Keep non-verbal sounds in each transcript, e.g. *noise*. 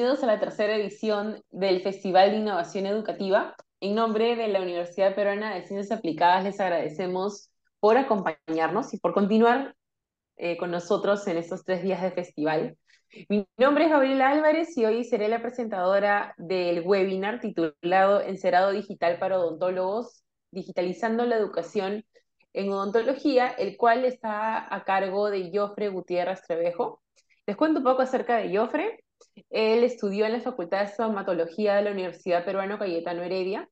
Bienvenidos a la tercera edición del Festival de Innovación Educativa. En nombre de la Universidad Peruana de Ciencias Aplicadas les agradecemos por acompañarnos y por continuar eh, con nosotros en estos tres días de festival. Mi nombre es Gabriela Álvarez y hoy seré la presentadora del webinar titulado Encerado Digital para Odontólogos, digitalizando la educación en odontología, el cual está a cargo de Joffre Gutiérrez Trevejo. Les cuento un poco acerca de Joffre? Él estudió en la Facultad de Somatología de la Universidad Peruano Cayetano Heredia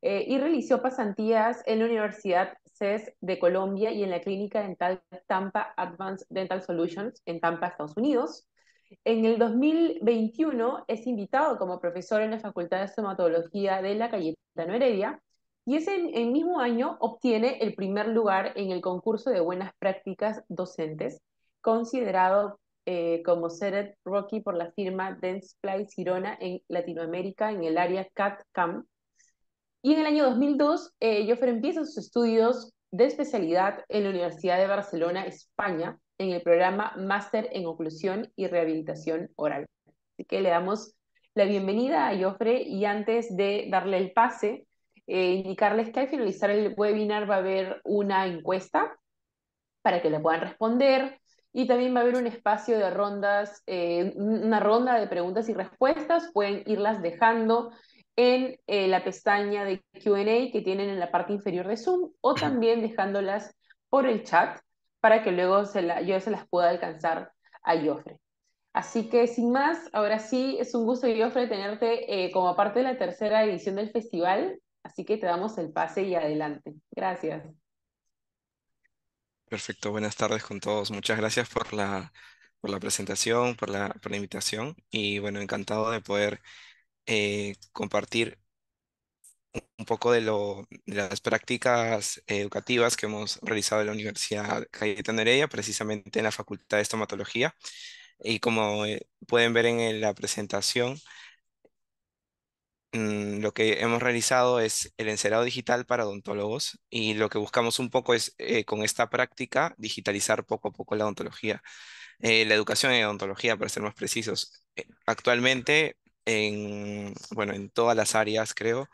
eh, y realizó pasantías en la Universidad CES de Colombia y en la Clínica Dental Tampa Advanced Dental Solutions en Tampa, Estados Unidos. En el 2021 es invitado como profesor en la Facultad de Estomatología de la Cayetano Heredia y ese el mismo año obtiene el primer lugar en el concurso de buenas prácticas docentes, considerado eh, como Seret Rocky por la firma Densplay Girona en Latinoamérica en el área CAT-CAM. Y en el año 2002, eh, empieza sus estudios de especialidad en la Universidad de Barcelona, España, en el programa Máster en Oclusión y Rehabilitación Oral. Así que le damos la bienvenida a Joffre, y antes de darle el pase, eh, indicarles que al finalizar el webinar va a haber una encuesta para que le puedan responder. Y también va a haber un espacio de rondas, eh, una ronda de preguntas y respuestas. Pueden irlas dejando en eh, la pestaña de QA que tienen en la parte inferior de Zoom o también dejándolas por el chat para que luego yo se las pueda alcanzar a Jofre. Así que sin más, ahora sí, es un gusto, Jofre, tenerte eh, como parte de la tercera edición del festival. Así que te damos el pase y adelante. Gracias. Perfecto, buenas tardes con todos. Muchas gracias por la, presentación, por la, por la invitación y bueno, encantado de poder eh, compartir un poco de, las prácticas educativas que hemos realizado en la Universidad Cayetano Heredia, precisamente en la Facultad de Estomatología. Y como eh, pueden ver en la presentación, Mm, lo que hemos realizado es el encerado digital para odontólogos y lo que buscamos un poco es eh, con esta práctica digitalizar poco a poco la odontología, eh, la educación en odontología para ser más precisos. Eh, actualmente, en, bueno, en todas las áreas creo,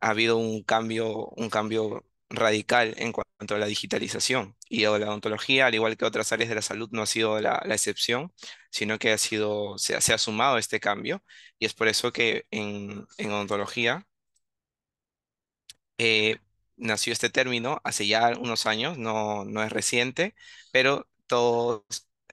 ha habido un cambio, un cambio radical en cuanto a la digitalización. Y la odontología, al igual que otras áreas de la salud, no ha sido la, excepción, sino que ha sido, se, ha sumado este cambio. Y es por eso que en, en odontología eh, nació este término hace ya unos años, no, no es reciente, pero todos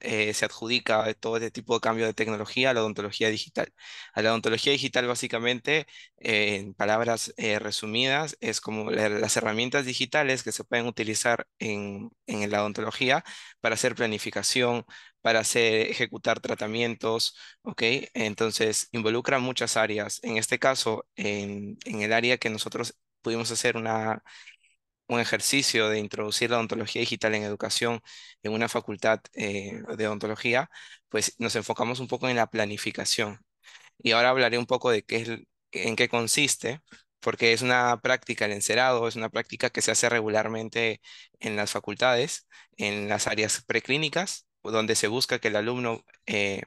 eh, se adjudica todo este tipo de cambio de tecnología a la odontología digital. A la odontología digital básicamente, eh, en palabras eh, resumidas, es como las herramientas digitales que se pueden utilizar en, la odontología para hacer planificación, para hacer, ejecutar tratamientos, ¿ok? Entonces, involucra muchas áreas. En este caso, en, en el área que nosotros pudimos hacer una un ejercicio de introducir la odontología digital en educación en una facultad eh, de odontología, pues nos enfocamos un poco en la planificación. Y ahora hablaré un poco de qué es, en qué consiste, porque es una práctica, el encerado es una práctica que se hace regularmente en las facultades, en las áreas preclínicas, donde se busca que el alumno eh,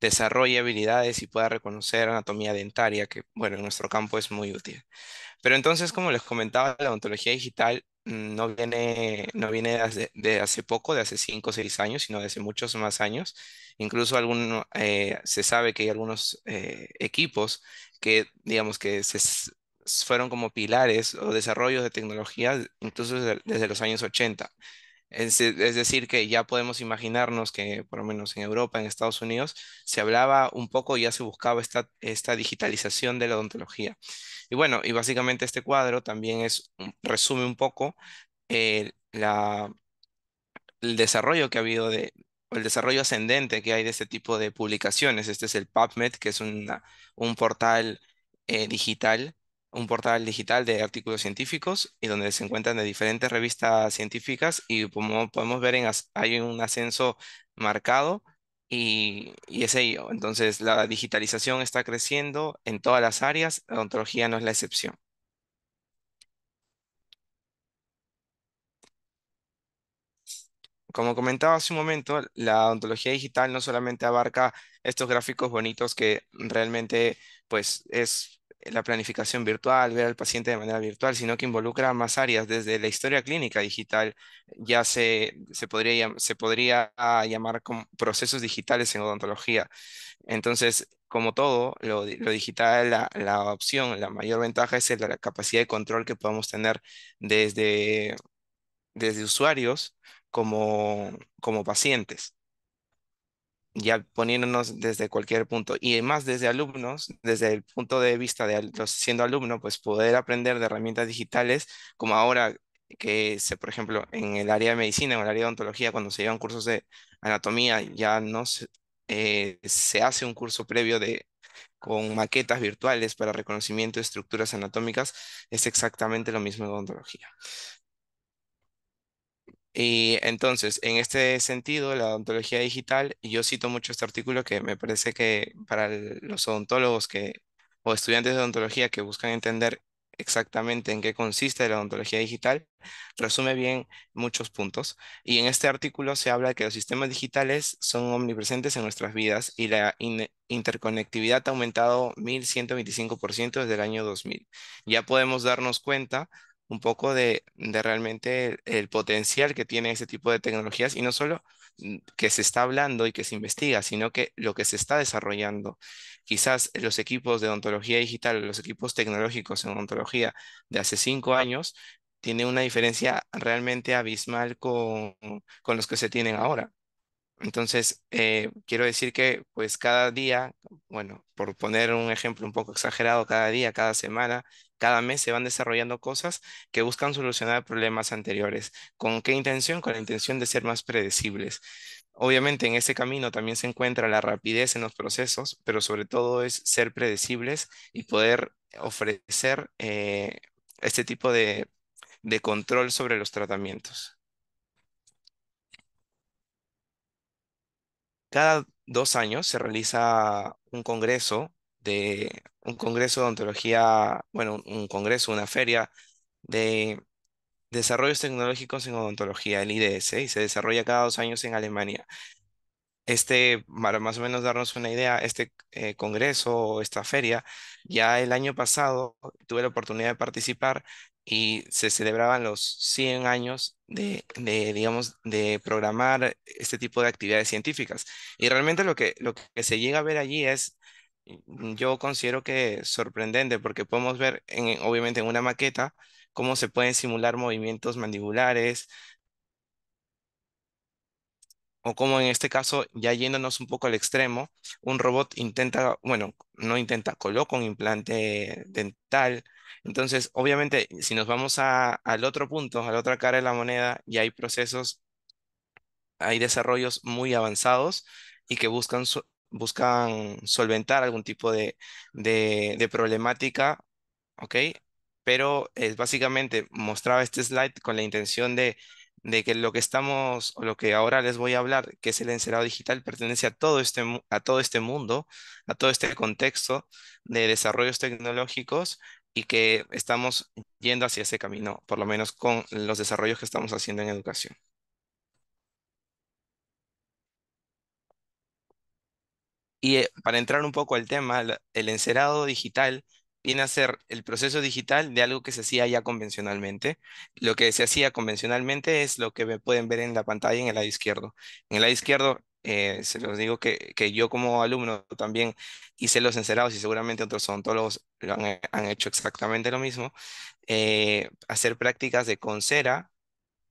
desarrolle habilidades y pueda reconocer anatomía dentaria, que bueno, en nuestro campo es muy útil. Pero entonces, como les comentaba, la ontología digital no viene, no viene de, hace, poco, de hace 5 o 6 años, sino de hace muchos más años. Incluso eh, se sabe que hay algunos eh, equipos que, digamos, que se, fueron como pilares o desarrollos de tecnología, incluso desde, desde los años 80. Es, decir, que ya podemos imaginarnos que, por lo menos en Europa, en Estados Unidos, se hablaba un poco, ya se buscaba esta, digitalización de la odontología. Y bueno, y básicamente este cuadro también es, resume un poco eh, el desarrollo que ha habido de, el desarrollo ascendente que hay de este tipo de publicaciones. Este es el PubMed, que es un portal eh, digital un portal digital de artículos científicos y donde se encuentran de diferentes revistas científicas y como podemos ver hay un ascenso marcado y, y es ello. Entonces la digitalización está creciendo en todas las áreas, la ontología no es la excepción. como comentaba hace un momento, la ontología digital no solamente abarca estos gráficos bonitos que realmente pues es la planificación virtual, ver al paciente de manera virtual, sino que involucra más áreas, desde la historia clínica digital, ya se, podría, se podría ah, llamar procesos digitales en odontología. Entonces, como todo, lo, digital, la, la, opción, la mayor ventaja es la capacidad de control que podemos tener desde, desde usuarios como, como pacientes ya poniéndonos desde cualquier punto y más desde alumnos, desde el punto de vista de siendo alumno, pues poder aprender de herramientas digitales como ahora que se, por ejemplo, en el área de medicina, en el área de odontología, cuando se llevan cursos de anatomía, ya no se, eh, hace un curso previo de con maquetas virtuales para reconocimiento de estructuras anatómicas, es exactamente lo mismo en odontología. Y entonces, en este sentido, la odontología digital, y yo cito mucho este artículo que me parece que para los odontólogos que, o estudiantes de odontología que buscan entender exactamente en qué consiste la odontología digital, resume bien muchos puntos. Y en este artículo se habla de que los sistemas digitales son omnipresentes en nuestras vidas y la interconectividad ha aumentado 1.125% desde el año 2000. Ya podemos darnos cuenta un poco de, realmente el, potencial que tiene ese tipo de tecnologías y no solo mm, que se está hablando y que se investiga, sino que lo que se está desarrollando. Quizás los equipos de odontología digital, los equipos tecnológicos en ontología de hace cinco años, tiene una diferencia realmente abismal con, los que se tienen ahora. Entonces, eh, quiero decir que pues cada día, bueno, por poner un ejemplo un poco exagerado, cada día, cada semana, cada mes se van desarrollando cosas que buscan solucionar problemas anteriores. ¿Con qué intención? Con la intención de ser más predecibles. Obviamente en ese camino también se encuentra la rapidez en los procesos, pero sobre todo es ser predecibles y poder ofrecer eh, este tipo de control sobre los tratamientos. Cada dos años se realiza un congreso un congreso de odontología, bueno, un, congreso, una feria de desarrollos tecnológicos en odontología, el IDS, y se desarrolla cada dos años en Alemania. Este, para más o menos darnos una idea, este eh, congreso congreso esta feria, ya el año pasado tuve la oportunidad de participar y se celebraban los 100 años de, digamos, de programar este tipo de actividades científicas. Y realmente lo que, lo que se llega a ver allí es Mm, yo considero que sorprendente porque podemos ver, en, obviamente, en una maqueta cómo se pueden simular movimientos mandibulares o como en este caso, ya yéndonos un poco al extremo, un robot intenta, bueno, no intenta, coloca un implante dental. Entonces, obviamente, si nos vamos al otro punto, a la otra cara de la moneda, ya hay procesos, hay desarrollos muy avanzados y que buscan buscan solventar algún tipo de, de, problemática, ¿ok? Pero es básicamente mostraba este slide con la intención de, de que lo que estamos, o lo que ahora les voy a hablar, que es el encerado digital, pertenece a todo este, a todo este mundo, a todo este contexto de desarrollos tecnológicos y que estamos yendo hacia ese camino, por lo menos con los desarrollos que estamos haciendo en educación. Y eh, para entrar un poco al tema, el encerado digital viene a ser el proceso digital de algo que se hacía ya convencionalmente. Lo que se hacía convencionalmente es lo que me pueden ver en la pantalla en el lado izquierdo. En el lado izquierdo eh, se los digo que, yo como alumno también hice los encerados y seguramente otros odontólogos lo han, eh, han hecho exactamente lo mismo, hacer prácticas de con cera,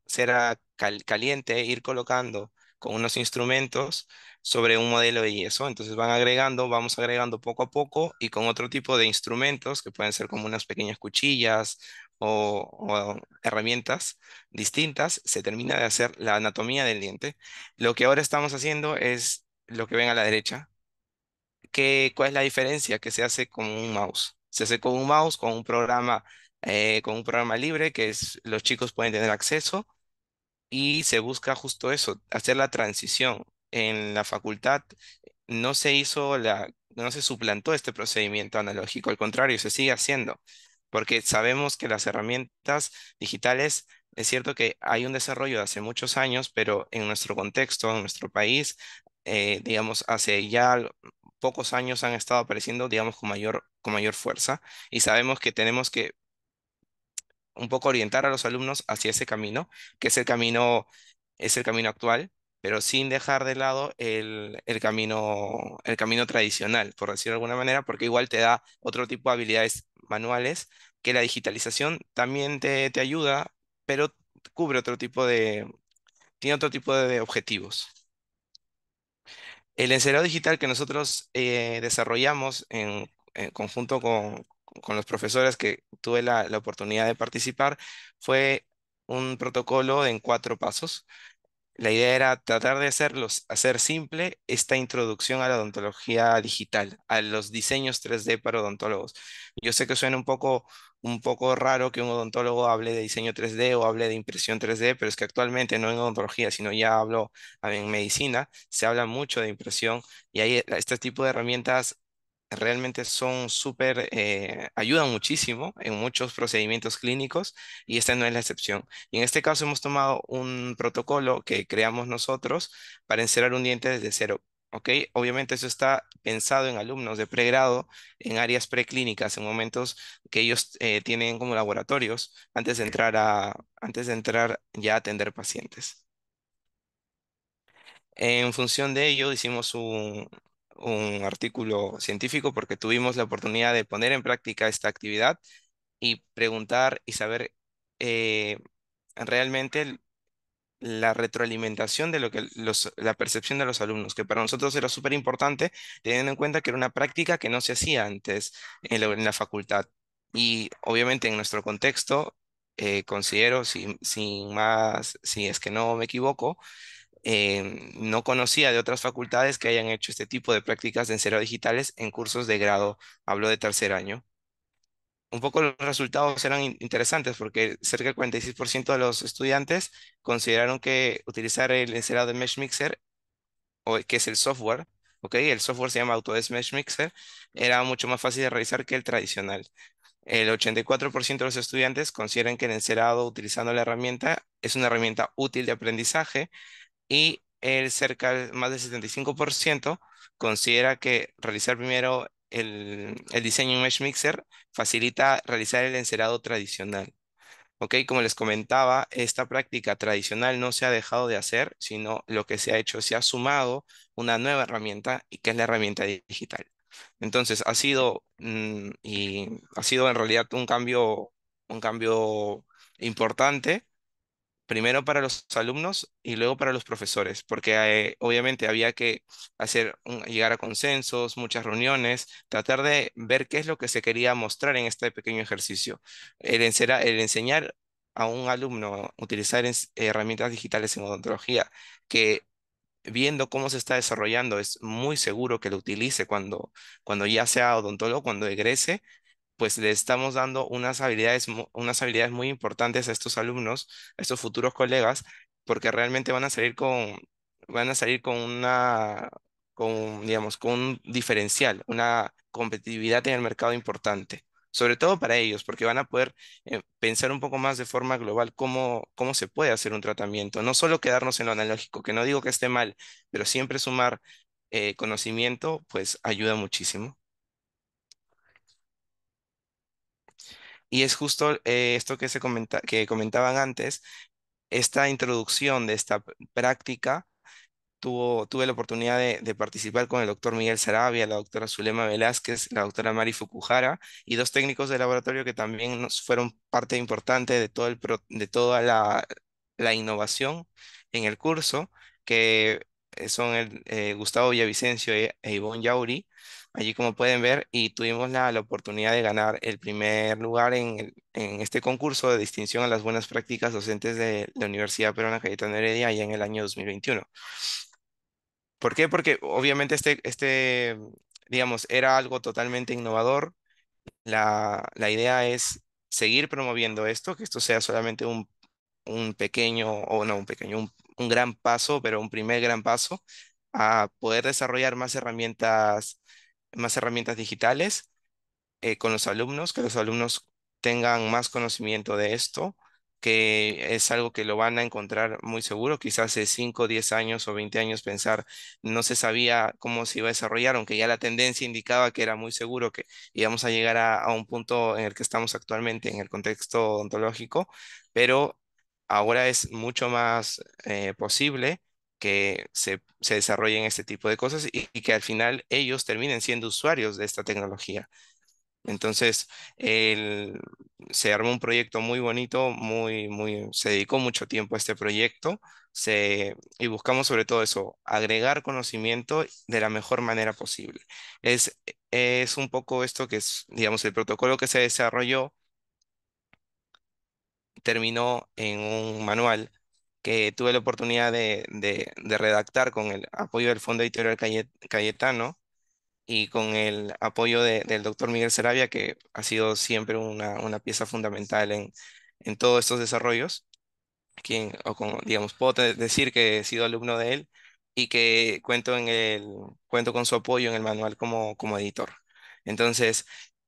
cera caliente, ir colocando con unos instrumentos sobre un modelo y eso Entonces van agregando, vamos agregando poco a poco y con otro tipo de instrumentos que pueden ser como unas pequeñas cuchillas o, herramientas distintas, se termina de hacer la anatomía del diente. Lo que ahora estamos haciendo es lo que ven a la derecha. ¿Qué, ¿Cuál es la diferencia que se hace con un mouse? Se hace con un mouse, con un programa, eh, con un programa libre que los chicos pueden tener acceso y se busca justo eso, hacer la transición. En la facultad no se hizo la, no se suplantó este procedimiento analógico, al contrario, se sigue haciendo, porque sabemos que las herramientas digitales, es cierto que hay un desarrollo de hace muchos años, pero en nuestro contexto, en nuestro país, eh, digamos, hace ya pocos años han estado apareciendo, digamos, con mayor, con mayor fuerza y sabemos que tenemos que un poco orientar a los alumnos hacia ese camino, que es el camino, es el camino actual, pero sin dejar de lado el, camino, el camino tradicional, por decirlo de alguna manera, porque igual te da otro tipo de habilidades manuales que la digitalización también te, ayuda, pero cubre otro tipo de, tiene otro tipo de objetivos. El encerado digital que nosotros eh, desarrollamos en conjunto con, con los profesores que tuve la, oportunidad de participar, fue un protocolo en cuatro pasos. La idea era tratar de hacerlos, hacer simple esta introducción a la odontología digital, a los diseños 3D para odontólogos. Yo sé que suena un poco, un poco raro que un odontólogo hable de diseño 3D o hable de impresión 3D, pero es que actualmente no en odontología, sino ya hablo en medicina, se habla mucho de impresión y hay este tipo de herramientas realmente son súper, eh, ayudan muchísimo en muchos procedimientos clínicos y esta no es la excepción. Y en este caso hemos tomado un protocolo que creamos nosotros para encerrar un diente desde cero. ¿ok? Obviamente eso está pensado en alumnos de pregrado, en áreas preclínicas, en momentos que ellos eh, tienen como laboratorios antes de entrar, a, antes de entrar ya a atender pacientes. En función de ello, hicimos un, un artículo científico porque tuvimos la oportunidad de poner en práctica esta actividad y preguntar y saber eh, realmente la retroalimentación de lo que los, la percepción de los alumnos, que para nosotros era súper importante, teniendo en cuenta que era una práctica que no se hacía antes en la, facultad. Y obviamente en nuestro contexto, eh, considero, sin, sin más, si es que no me equivoco, Em, no conocía de otras facultades que hayan hecho este tipo de prácticas de encerado digitales en cursos de grado, hablo de tercer año. Un poco los resultados eran interesantes porque cerca del 46% de los estudiantes consideraron que utilizar el encerado de Mesh Mixer, o, que es el software, Okay, el software se llama Autodesk Mesh Mixer, era mucho más fácil de realizar que el tradicional. El 84% de los estudiantes consideran que el encerado utilizando la herramienta es una herramienta útil de aprendizaje, y el cerca más del 75% considera que realizar primero el, el diseño en Mesh Mixer facilita realizar el encerado tradicional. ¿ok? Como les comentaba, esta práctica tradicional no se ha dejado de hacer, sino lo que se ha hecho, se ha sumado una nueva herramienta y que es la herramienta digital. Entonces, ha sido, mm, y ha sido en realidad un cambio, un cambio importante primero para los alumnos y luego para los profesores, porque eh, obviamente había que hacer llegar a consensos, muchas reuniones, tratar de ver qué es lo que se quería mostrar en este pequeño ejercicio. El, enseñar, a un alumno a utilizar herramientas digitales en odontología, que viendo cómo se está desarrollando, es muy seguro que lo utilice cuando, cuando ya sea odontólogo, cuando egrese, pues le estamos dando unas habilidades, unas habilidades muy importantes a estos alumnos, a estos futuros colegas, porque realmente van a salir con, van a salir con una, con, digamos, con un diferencial, una competitividad en el mercado importante, sobre todo para ellos, porque van a poder eh, pensar un poco más de forma global cómo, cómo se puede hacer un tratamiento, no solo quedarnos en lo analógico, que no digo que esté mal, pero siempre sumar eh, conocimiento, pues ayuda muchísimo. Y es justo eh, esto que, se que comentaban antes, esta introducción de esta práctica, tuvo, tuve la oportunidad de, participar con el doctor Miguel Sarabia, la doctora Zulema Velázquez, la doctora Mari Fukuhara y dos técnicos de laboratorio que también fueron parte importante de, todo el, de toda la, la innovación en el curso, que eh, son el, eh, Gustavo Villavicencio e, e Ivonne Yauri allí como pueden ver, y tuvimos la, oportunidad de ganar el primer lugar en, en, este concurso de distinción a las buenas prácticas docentes de la Universidad Peruana Cayetano Heredia allá en el año 2021. ¿Por qué? Porque obviamente este, este digamos, era algo totalmente innovador. La, la idea es seguir promoviendo esto, que esto sea solamente un, pequeño, o no un pequeño, un gran paso, pero un primer gran paso a poder desarrollar más herramientas más herramientas digitales eh, con los alumnos, que los alumnos tengan más conocimiento de esto, que es algo que lo van a encontrar muy seguro, quizás hace 5, 10 años o 20 años pensar, no se sabía cómo se iba a desarrollar, aunque ya la tendencia indicaba que era muy seguro que íbamos a llegar a, un punto en el que estamos actualmente en el contexto ontológico, pero ahora es mucho más eh, posible que se, desarrollen este tipo de cosas y, que al final ellos terminen siendo usuarios de esta tecnología. Entonces, se armó un proyecto muy bonito, muy, muy, se dedicó mucho tiempo a este proyecto y buscamos sobre todo eso, agregar conocimiento de la mejor manera posible. Es, es un poco esto que es, digamos, el protocolo que se desarrolló terminó en un manual que tuve la oportunidad de, redactar con el apoyo del Fondo Editorial Cayetano y con el apoyo del doctor Miguel Serabia, que ha sido siempre una, pieza fundamental en, todos estos desarrollos. Quien, o digamos, puedo decir que he sido alumno de él y que cuento, en el, cuento con su apoyo en el manual como, como editor. Entonces,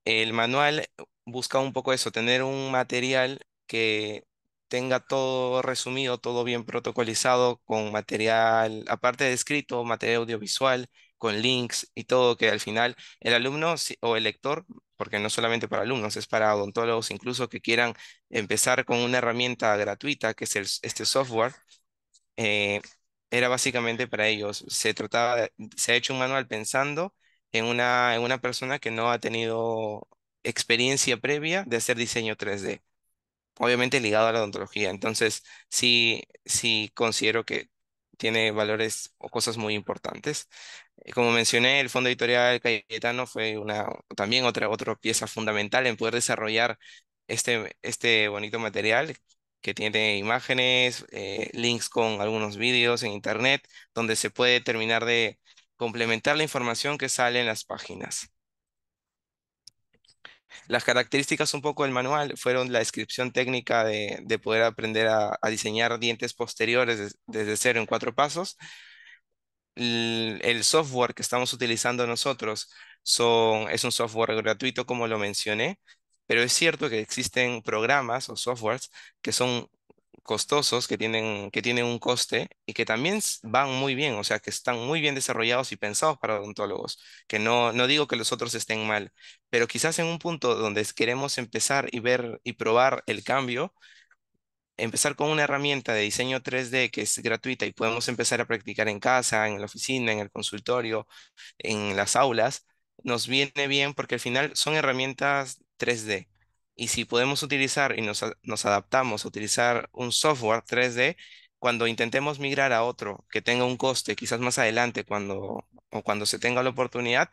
el manual busca un poco eso, tener un material que tenga todo resumido, todo bien protocolizado con material, aparte de escrito, material audiovisual, con links y todo, que al final el alumno o el lector, porque no solamente para alumnos, es para odontólogos incluso que quieran empezar con una herramienta gratuita, que es este software, eh, era básicamente para ellos. Se trataba, se ha hecho un manual pensando en una, en una persona que no ha tenido experiencia previa de hacer diseño 3D obviamente ligado a la odontología. Entonces, sí, sí considero que tiene valores o cosas muy importantes. Eh, como mencioné, el fondo editorial Cayetano fue una, también otra, otra pieza fundamental en poder desarrollar este, este bonito material que tiene imágenes, eh, links con algunos vídeos en internet, donde se puede terminar de complementar la información que sale en las páginas. Las características un poco del manual fueron la descripción técnica de, poder aprender a, diseñar dientes posteriores desde cero en cuatro pasos. El, software que estamos utilizando nosotros son, es un software gratuito, como lo mencioné, pero es cierto que existen programas o softwares que son costosos, que tienen, que tienen un coste y que también van muy bien, o sea, que están muy bien desarrollados y pensados para odontólogos, que no, no digo que los otros estén mal, pero quizás en un punto donde queremos empezar y ver y probar el cambio, empezar con una herramienta de diseño 3D que es gratuita y podemos empezar a practicar en casa, en la oficina, en el consultorio, en las aulas, nos viene bien porque al final son herramientas 3D y si podemos utilizar y nos, nos adaptamos a utilizar un software 3D, cuando intentemos migrar a otro que tenga un coste, quizás más adelante cuando, o cuando se tenga la oportunidad,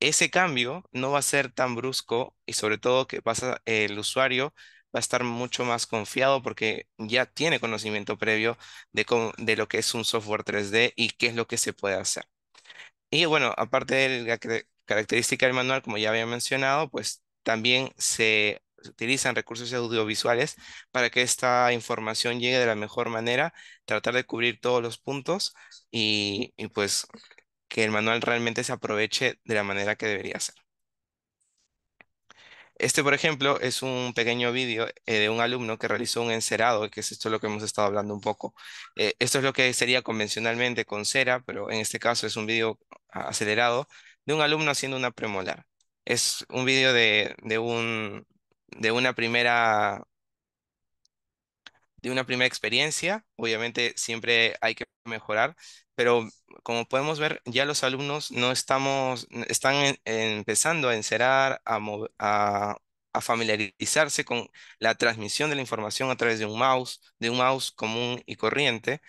ese cambio no va a ser tan brusco y sobre todo que pasa, el usuario va a estar mucho más confiado porque ya tiene conocimiento previo de, de lo que es un software 3D y qué es lo que se puede hacer. Y bueno, aparte de la característica del manual, como ya había mencionado, pues también se utilizan recursos audiovisuales para que esta información llegue de la mejor manera, tratar de cubrir todos los puntos y, pues que el manual realmente se aproveche de la manera que debería ser. Este, por ejemplo, es un pequeño vídeo eh, de un alumno que realizó un encerado, que es esto lo que hemos estado hablando un poco. Eh, esto es lo que sería convencionalmente con cera, pero en este caso es un vídeo acelerado de un alumno haciendo una premolar. Es un vídeo de, un, de una primera, de una primera experiencia. Obviamente siempre hay que mejorar, pero como podemos ver, ya los alumnos no estamos, están empezando a encerar, a, a, familiarizarse con la transmisión de la información a través de un mouse, de un mouse común y corriente,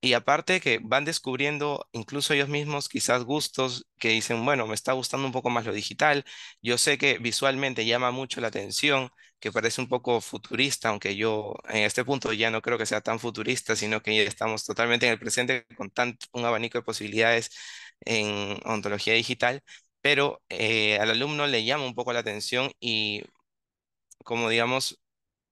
y aparte que van descubriendo incluso ellos mismos quizás gustos que dicen, bueno, me está gustando un poco más lo digital, yo sé que visualmente llama mucho la atención, que parece un poco futurista, aunque yo en este punto ya no creo que sea tan futurista, sino que ya estamos totalmente en el presente con tanto un abanico de posibilidades en ontología digital, pero eh, al alumno le llama un poco la atención y como digamos,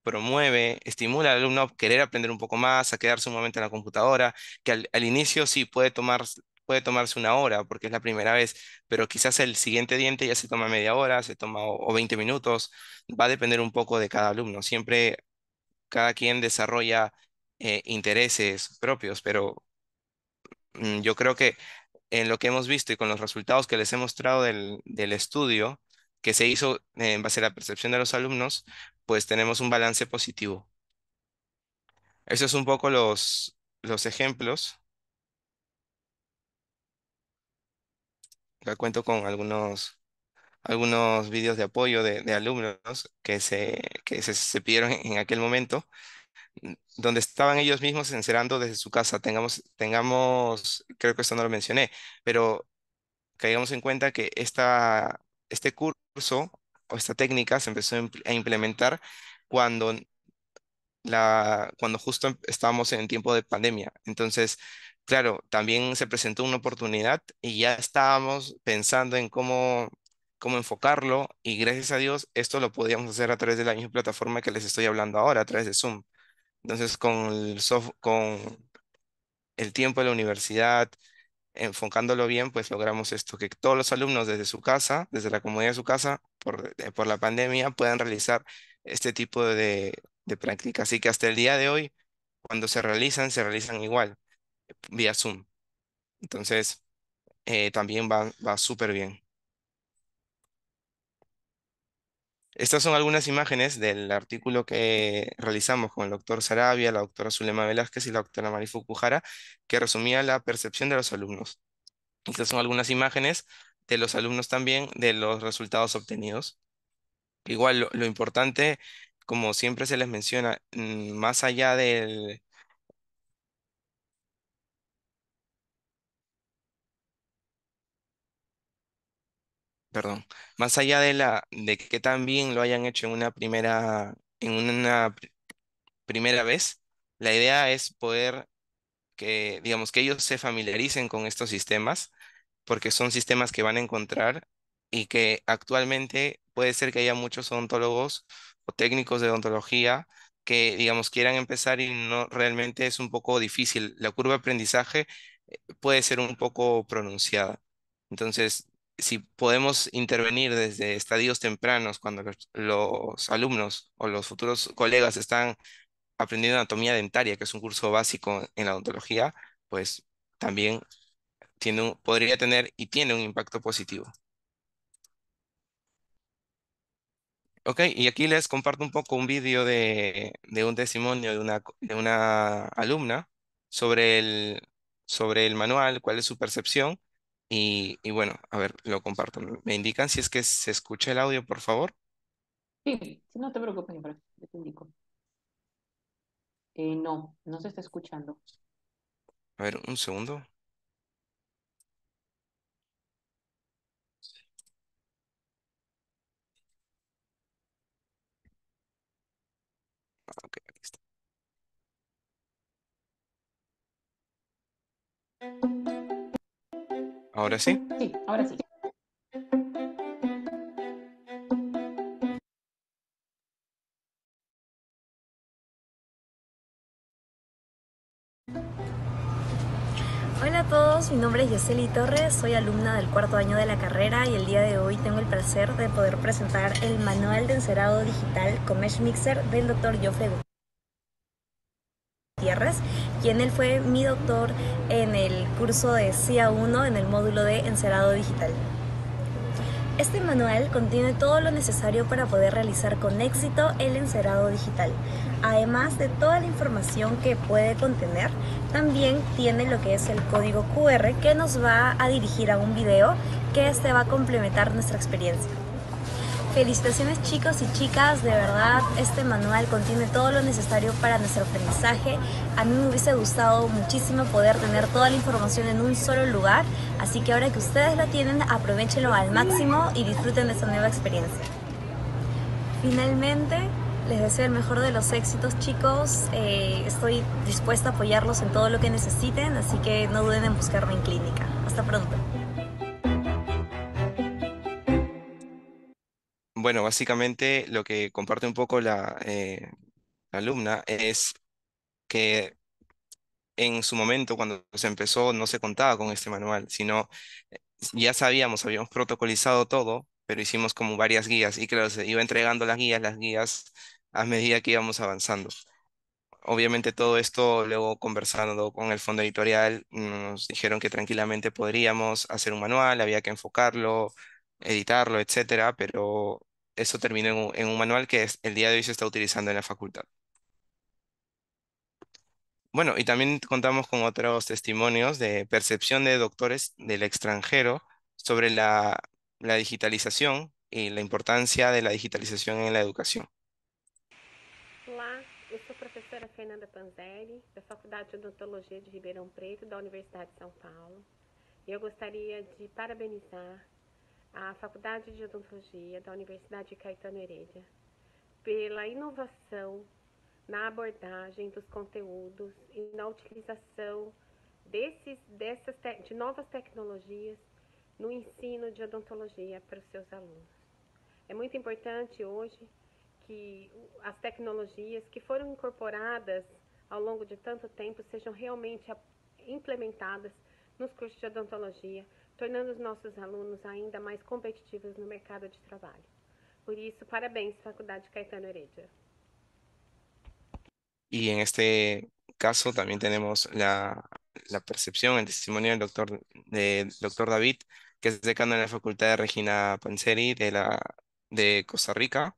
promueve, estimula al alumno a querer aprender un poco más, a quedarse un momento en la computadora, que al, inicio sí puede, tomar, puede tomarse una hora porque es la primera vez, pero quizás el siguiente diente ya se toma media hora, se toma o, 20 minutos, va a depender un poco de cada alumno. Siempre cada quien desarrolla eh, intereses propios, pero mm, yo creo que en lo que hemos visto y con los resultados que les he mostrado del estudio, que se hizo en base a la percepción de los alumnos, pues tenemos un balance positivo. Esos es son un poco los, los ejemplos. Ya cuento con algunos, algunos vídeos de apoyo de, de, alumnos que, se, que se, se pidieron en aquel momento mm, donde estaban ellos mismos encerando desde su casa. Tengamos, tengamos, creo que esto no lo mencioné, pero caigamos en cuenta que esta, este curso o esta técnica se empezó a implementar cuando, la, cuando justo em-, estábamos en tiempo de pandemia. Entonces, claro, también se presentó una oportunidad y ya estábamos pensando en cómo, cómo enfocarlo y gracias a Dios esto lo podíamos hacer a través de la misma plataforma que les estoy hablando ahora, a través de Zoom. Entonces, con con el tiempo de la universidad, enfocándolo bien, pues logramos esto, que todos los alumnos desde su casa, desde la comunidad de su casa, eh, por, la pandemia, puedan realizar este tipo de, prácticas. práctica. Así que hasta el día de hoy, cuando se realizan, se realizan igual, vía Zoom. Entonces, eh, también va, va súper bien. Estas son algunas imágenes del artículo que realizamos con el doctor Sarabia, la doctora Zulema Velázquez y la doctora Marifu que resumía la percepción de los alumnos. Estas son algunas imágenes de los alumnos también, de los resultados obtenidos. Igual, lo importante, como siempre se les menciona, mm, más allá del, perdón, más allá de la de que también lo hayan hecho en una primera en una primera vez, la idea es poder que digamos que ellos se familiaricen con estos sistemas porque son sistemas que van a encontrar y que actualmente puede ser que haya muchos odontólogos o técnicos de odontología que digamos quieran empezar y no realmente es un poco difícil. La curva de aprendizaje eh, puede ser un poco pronunciada. Entonces, si podemos intervenir desde estadios tempranos, cuando los, alumnos o los futuros colegas están aprendiendo anatomía dentaria, que es un curso básico en la odontología, pues también tiene podría tener y tiene un impacto positivo. Ok, y aquí les comparto un poco un vídeo de, un testimonio de una, alumna sobre el manual, cuál es su percepción y, bueno, a ver, lo comparto. ¿Me indican si es que se escucha el audio, por favor? Sí, no te preocupes, yo te indico. Eh, no, no se está escuchando. A ver, un segundo. Ok, aquí está. ¿Ahora sí? Sí, ahora sí. Hola a todos, mi nombre es Yoseli Torres, soy alumna del cuarto año de la carrera y el día de hoy tengo el placer de poder presentar el manual de encerado digital Comesh Mixer del Dr. Joffre. Gutiérrez en él fue mi doctor en el curso de CIA 1 en el módulo de Encerado Digital. Este manual contiene todo lo necesario para poder realizar con éxito el encerado digital. Además de toda la información que puede contener, también tiene lo que es el código QR que nos va a dirigir a un video que este va a complementar nuestra experiencia. Felicitaciones chicos y chicas, de verdad este manual contiene todo lo necesario para nuestro aprendizaje. A mí me hubiese gustado muchísimo poder tener toda la información en un solo lugar, así que ahora que ustedes la tienen, aprovechenlo al máximo y disfruten de esta nueva experiencia. Finalmente, les deseo el mejor de los éxitos chicos, eh, estoy dispuesta a apoyarlos en todo lo que necesiten, así que no duden en buscarme en clínica. Hasta pronto. Bueno, básicamente lo que comparte un poco eh, la, alumna es que en su momento, cuando se empezó, no se contaba con este manual, sino eh, ya sabíamos, habíamos protocolizado todo, pero hicimos como varias guías y claro, se iba entregando las guías, las guías a medida que íbamos avanzando. Obviamente todo esto, luego conversando con el fondo editorial, nos dijeron que tranquilamente podríamos hacer un manual, había que enfocarlo, editarlo, etcétera, pero eso termina en un, manual que es, el día de hoy se está utilizando en la facultad. Bueno, y también contamos con otros testimonios de percepción de doctores del extranjero sobre la, digitalización y la importancia de la digitalización en la educación. Hola, soy soy profesora Fernanda Panzeri, la Facultad de Odontología de Ribeirão Preto, la Universidad de São Paulo. Yo e gustaría gostaria de parabenizar à Faculdade de Odontologia da Universidade Caetano Heredia pela inovação na abordagem dos conteúdos e na utilização desses, dessas de novas tecnologias no ensino de odontologia para os seus alunos. É muito importante hoje que as tecnologias que foram incorporadas ao longo de tanto tempo sejam realmente implementadas nos cursos de odontologia tornando os nossos alunos ainda mais competitivos no mercado de trabajo. Por eso, parabéns, Faculdade Caetano Heredia. Y en este caso también tenemos la, percepción, el testimonio del doctor, David, que es decano de la Facultad de Regina Panseri de, la, de Costa Rica.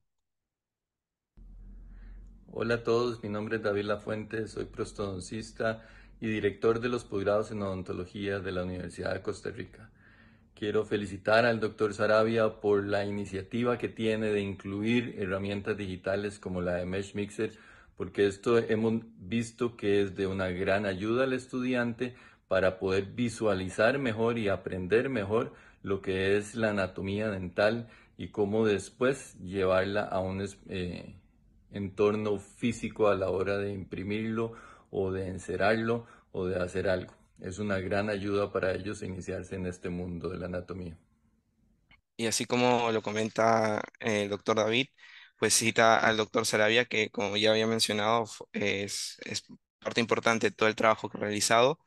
Hola a todos, mi nombre es David Lafuente, soy prostodoncista y director de los posgrados en odontología de la Universidad de Costa Rica. Quiero felicitar al doctor Sarabia por la iniciativa que tiene de incluir herramientas digitales como la de Mesh Mixer, porque esto hemos visto que es de una gran ayuda al estudiante para poder visualizar mejor y aprender mejor lo que es la anatomía dental y cómo después llevarla a un eh, entorno físico a la hora de imprimirlo o de encerarlo o de hacer algo. Es una gran ayuda para ellos iniciarse en este mundo de la anatomía. Y así como lo comenta eh, el doctor David, pues cita al doctor Sarabia, que como ya había mencionado, es, parte importante de todo el trabajo que ha realizado.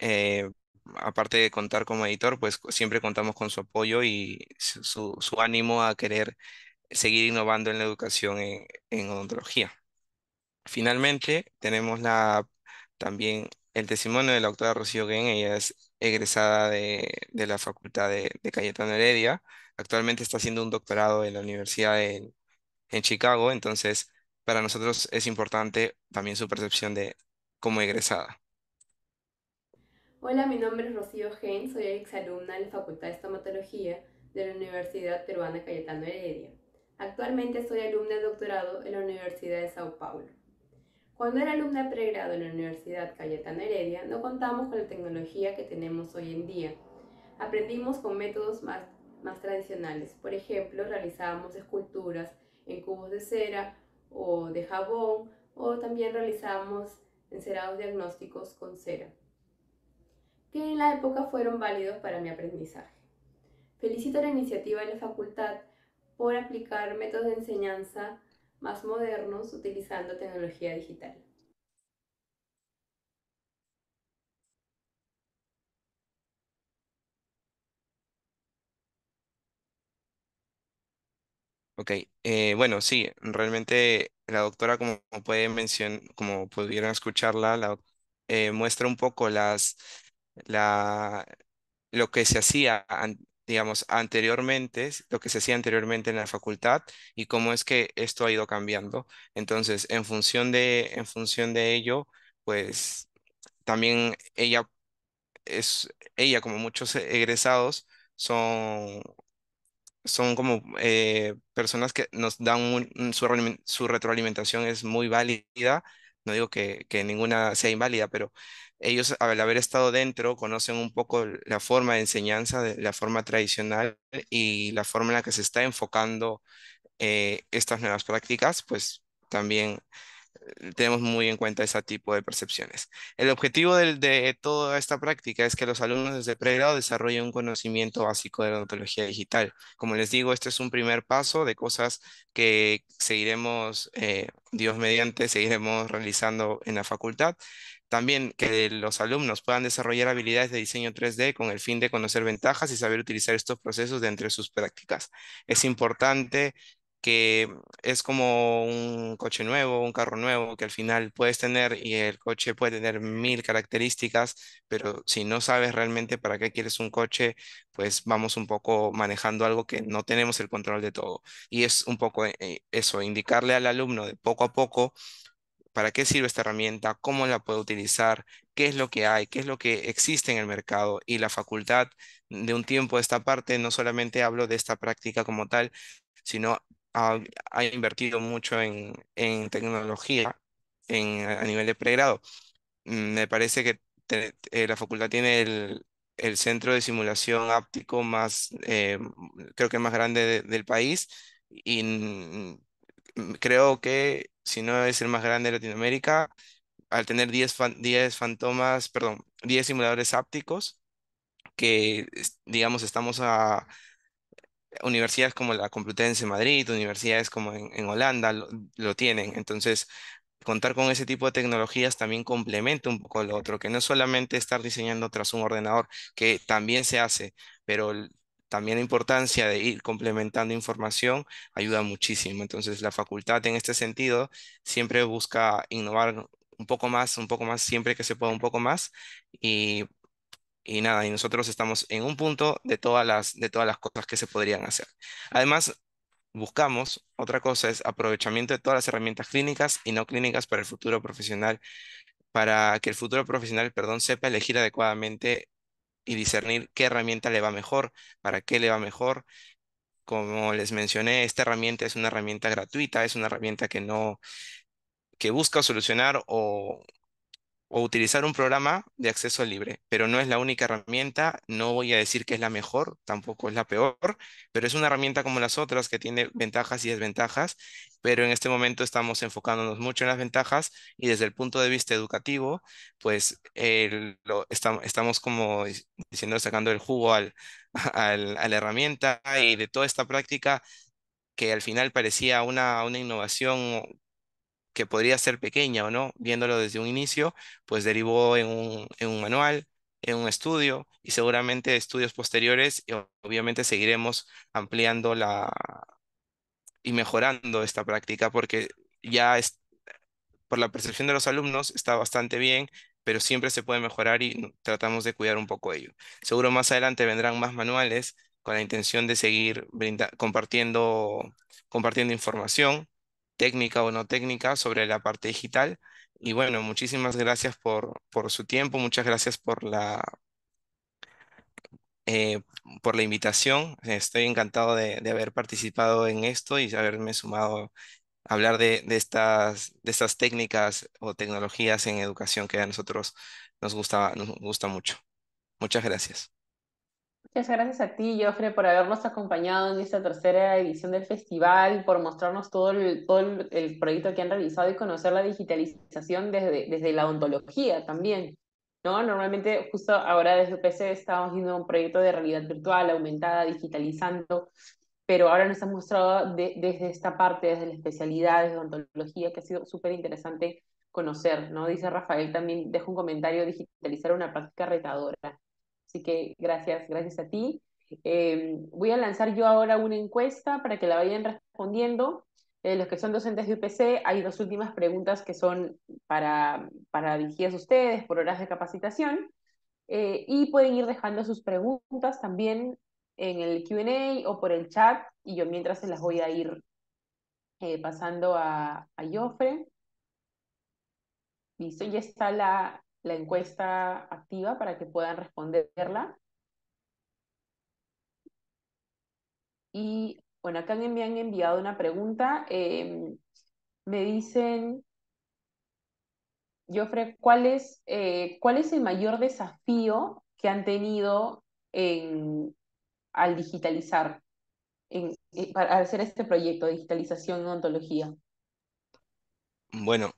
Eh, aparte de contar como editor, pues siempre contamos con su apoyo y su, ánimo a querer seguir innovando en la educación en, en odontología. Finalmente, tenemos también el testimonio de la doctora Rocío Gen. Ella es egresada de, la Facultad de, Cayetano Heredia. Actualmente está haciendo un doctorado en la Universidad de, en Chicago. Entonces, para nosotros es importante también su percepción de como egresada. Hola, mi nombre es Rocío Gen, soy exalumna de la Facultad de Estomatología de la Universidad Peruana Cayetano Heredia. Actualmente soy alumna de doctorado en la Universidad de Sao Paulo. Cuando era alumna de pregrado en la Universidad Cayetano Heredia, no contamos con la tecnología que tenemos hoy en día. Aprendimos con métodos más, más tradicionales. Por ejemplo, realizábamos esculturas en cubos de cera o de jabón o también realizábamos encerados diagnósticos con cera, que en la época fueron válidos para mi aprendizaje. Felicito la iniciativa de la facultad por aplicar métodos de enseñanza más modernos utilizando tecnología digital. Ok, eh, bueno, sí, realmente la doctora, como, pueden mencionar, como pudieron escucharla, la, eh, muestra un poco las, la, lo que se hacía digamos, anteriormente, lo que se hacía anteriormente en la facultad y cómo es que esto ha ido cambiando. Entonces, en función de, en función de ello, pues también ella es, ella como muchos egresados son, son como eh, personas que nos dan su, retroalimentación es muy válida. No digo que, que ninguna sea inválida, pero ellos al haber estado dentro conocen un poco la forma de enseñanza, de la forma tradicional y la forma en la que se está enfocando eh, estas nuevas prácticas, pues también eh, tenemos muy en cuenta ese tipo de percepciones. El objetivo de, toda esta práctica es que los alumnos desde pregrado desarrollen un conocimiento básico de la odontología digital. Como les digo, este es un primer paso de cosas que seguiremos, eh, Dios mediante, seguiremos realizando en la facultad. También que los alumnos puedan desarrollar habilidades de diseño 3D con el fin de conocer ventajas y saber utilizar estos procesos dentro de sus prácticas. Es importante que mm, es como un coche nuevo, un carro nuevo, que al final puedes tener y el coche puede tener mil características, pero si no sabes realmente para qué quieres un coche, pues vamos un poco manejando algo que no tenemos el control de todo. Y es un poco eh, eso, indicarle al alumno de poco a poco para qué sirve esta herramienta, cómo la puedo utilizar, qué es lo que hay, qué es lo que existe en el mercado. Y la facultad de un tiempo de esta parte, no solamente hablo de esta práctica como tal, sino ha, invertido mucho en, tecnología en, a nivel de pregrado. Mm, me parece que eh, la facultad tiene el, centro de simulación áptico más, eh, creo que más grande del país y mm, mm, creo que si no es el más grande de Latinoamérica, al tener 10, fantomas, perdón, 10 simuladores ápticos, que digamos estamos a universidades como la Complutense Madrid, universidades como en, Holanda lo, tienen. Entonces, contar con ese tipo de tecnologías también complementa un poco lo otro, que no solamente estar diseñando tras un ordenador, que también se hace, pero también la importancia de ir complementando información ayuda muchísimo. Entonces, la facultad en este sentido siempre busca innovar un poco más, un poco más, siempre que se pueda un poco más. Y, nada, y nosotros estamos en un punto de todas las, de todas las cosas que se podrían hacer. Además, buscamos, otra cosa es aprovechamiento de todas las herramientas clínicas y no clínicas para el futuro profesional, para que el futuro profesional, perdón, sepa elegir adecuadamente y discernir qué herramienta le va mejor, para qué le va mejor. Como les mencioné, esta herramienta es una herramienta gratuita, es una herramienta que no que busca solucionar o o utilizar un programa de acceso libre, pero no es la única herramienta, no voy a decir que es la mejor, tampoco es la peor, pero es una herramienta como las otras que tiene ventajas y desventajas, pero en este momento estamos enfocándonos mucho en las ventajas y desde el punto de vista educativo, pues lo, estamos como diciendo, sacando el jugo *laughs* a la herramienta y de toda esta práctica que al final parecía una, una innovación que podría ser pequeña o no, viéndolo desde un inicio, pues derivó en un, manual, en un estudio y seguramente estudios posteriores, y eh, obviamente seguiremos ampliando la y mejorando esta práctica porque ya es, por la percepción de los alumnos está bastante bien, pero siempre se puede mejorar y tratamos de cuidar un poco ello. Seguro más adelante vendrán más manuales con la intención de seguir brinda, compartiendo, compartiendo información técnica o no técnica sobre la parte digital. Y bueno, muchísimas gracias por, por su tiempo, muchas gracias por la, eh, por la invitación. Estoy encantado de, haber participado en esto y haberme sumado a hablar de, estas, de estas técnicas o tecnologías en educación que a nosotros nos gusta, nos gusta mucho. Muchas gracias. Muchas gracias a ti, Jofre, por habernos acompañado en esta tercera edición del festival, por mostrarnos todo el, todo el, proyecto que han realizado y conocer la digitalización desde, desde la ontología también. ¿no? Normalmente, justo ahora desde UPC estamos viendo un proyecto de realidad virtual, aumentada, digitalizando, pero ahora nos han mostrado desde esta parte, desde la especialidad, de ontología, que ha sido súper interesante conocer. ¿no? Dice Rafael también, deja un comentario, digitalizar una práctica retadora. Así que gracias, gracias a ti. Eh, voy a lanzar yo ahora una encuesta para que la vayan respondiendo. Eh, los que son docentes de UPC, hay dos últimas preguntas que son para, para dirigidas a ustedes por horas de capacitación. Eh, y pueden ir dejando sus preguntas también en el QA o por el chat. Y yo mientras se las voy a ir pasando a, a Joffre. Listo, ya está la, la encuesta activa para que puedan responderla. Y bueno, acá me han enviado una pregunta. Eh, me dicen, Jofre, ¿cuál es, eh, es el mayor desafío que han tenido en, al digitalizar, en, eh, para hacer este proyecto de digitalización en ontología? Bueno,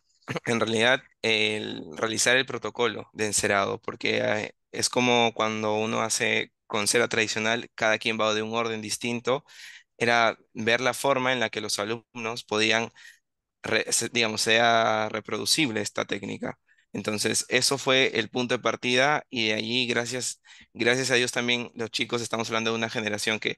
en realidad el realizar el protocolo de encerado, porque eh, es como cuando uno hace con cera tradicional, cada quien va de un orden distinto, era ver la forma en la que los alumnos podían, digamos, sea reproducible esta técnica. Entonces, eso fue el punto de partida y de allí, gracias, gracias a Dios también los chicos, estamos hablando de una generación que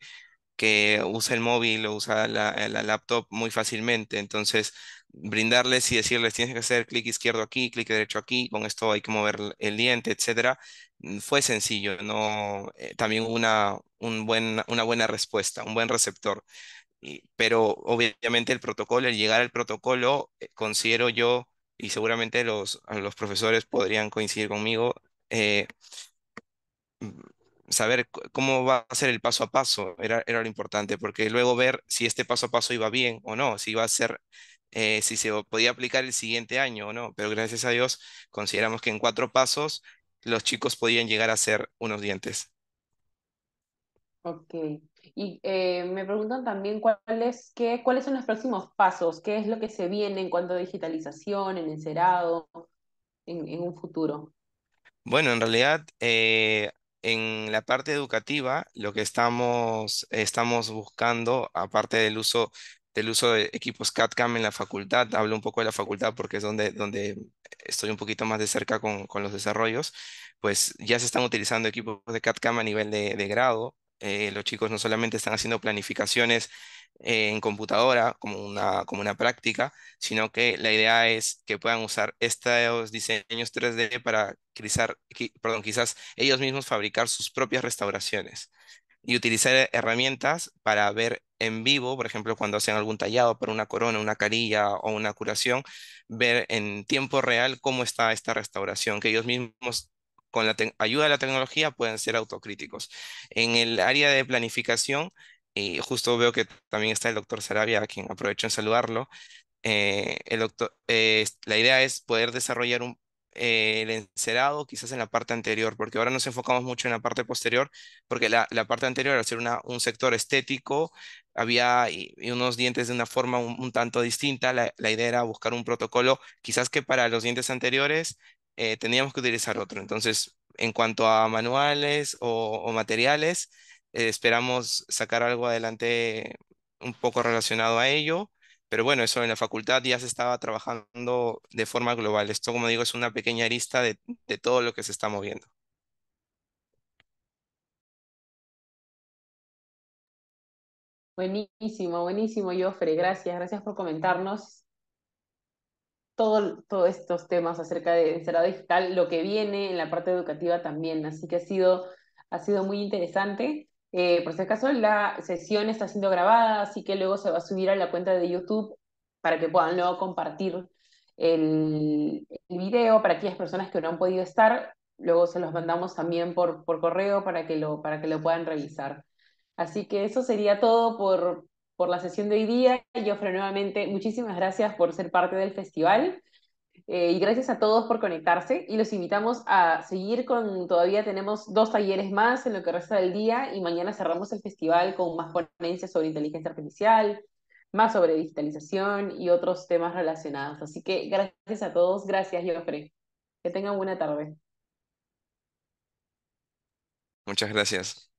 que usa el móvil o usa eh, la, laptop muy fácilmente. Entonces, brindarles y decirles tienes que hacer clic izquierdo aquí, clic derecho aquí, con esto hay que mover el diente, etcétera, mm, fue sencillo, no eh, también una un buen una buena respuesta, un buen receptor. Y, pero obviamente el protocolo, el llegar al protocolo, eh, considero yo y seguramente los los profesores podrían coincidir conmigo eh, saber cómo va a ser el paso a paso era, era lo importante, porque luego ver si este paso a paso iba bien o no, si iba a ser, eh, si se podía aplicar el siguiente año o no. Pero gracias a Dios consideramos que en cuatro pasos los chicos podían llegar a ser unos dientes. Ok. Y eh, me preguntan también cuáles cuáles son los próximos pasos, qué es lo que se viene en cuanto a digitalización, en encerado, en, en un futuro. Bueno, en realidad eh, en la parte educativa, lo que estamos, buscando, aparte del uso, del uso de equipos CAD-CAM en la facultad, hablo un poco de la facultad porque es donde, donde estoy un poquito más de cerca con, los desarrollos, pues ya se están utilizando equipos de CAD-CAM a nivel de, grado. Eh, los chicos no solamente están haciendo planificaciones eh, en computadora como una, como una práctica, sino que la idea es que puedan usar estos diseños 3D para quizás, quizás ellos mismos fabricar sus propias restauraciones y utilizar herramientas para ver en vivo, por ejemplo, cuando hacen algún tallado para una corona, una carilla o una curación, ver en tiempo real cómo está esta restauración, que ellos mismos con la ayuda de la tecnología pueden ser autocríticos. En el área de planificación, y justo veo que también está el doctor Sarabia, quien aprovecho en saludarlo. Eh, el doctor, eh, la idea es poder desarrollar un, eh, el encerado quizás en la parte anterior, porque ahora nos enfocamos mucho en la parte posterior, porque la, parte anterior, era ser una, un sector estético, había unos dientes de una forma un, tanto distinta. La, idea era buscar un protocolo, quizás que para los dientes anteriores teníamos que utilizar otro. Entonces, en cuanto a manuales o materiales, eh, esperamos sacar algo adelante un poco relacionado a ello, pero bueno, eso en la facultad ya se estaba trabajando de forma global. Esto, como digo, es una pequeña arista de, todo lo que se está moviendo. Buenísimo, buenísimo, Jofre. Gracias, gracias por comentarnos todos estos temas acerca de encerrado digital, lo que viene en la parte educativa también. Así que ha sido, ha sido muy interesante. Eh, por si acaso, la sesión está siendo grabada, así que luego se va a subir a la cuenta de YouTube para que puedan luego compartir el, video para aquellas personas que no han podido estar. Luego se los mandamos también por, por correo para que, lo, para que lo puedan revisar. Así que eso sería todo por, la sesión de hoy día. yo, nuevamente, muchísimas gracias por ser parte del festival. Eh, y gracias a todos por conectarse y los invitamos a seguir con, todavía tenemos dos talleres más en lo que resta del día y mañana cerramos el festival con más ponencias sobre inteligencia artificial, más sobre digitalización y otros temas relacionados. Así que gracias a todos, gracias Jofre. Que tengan buena tarde. Muchas gracias.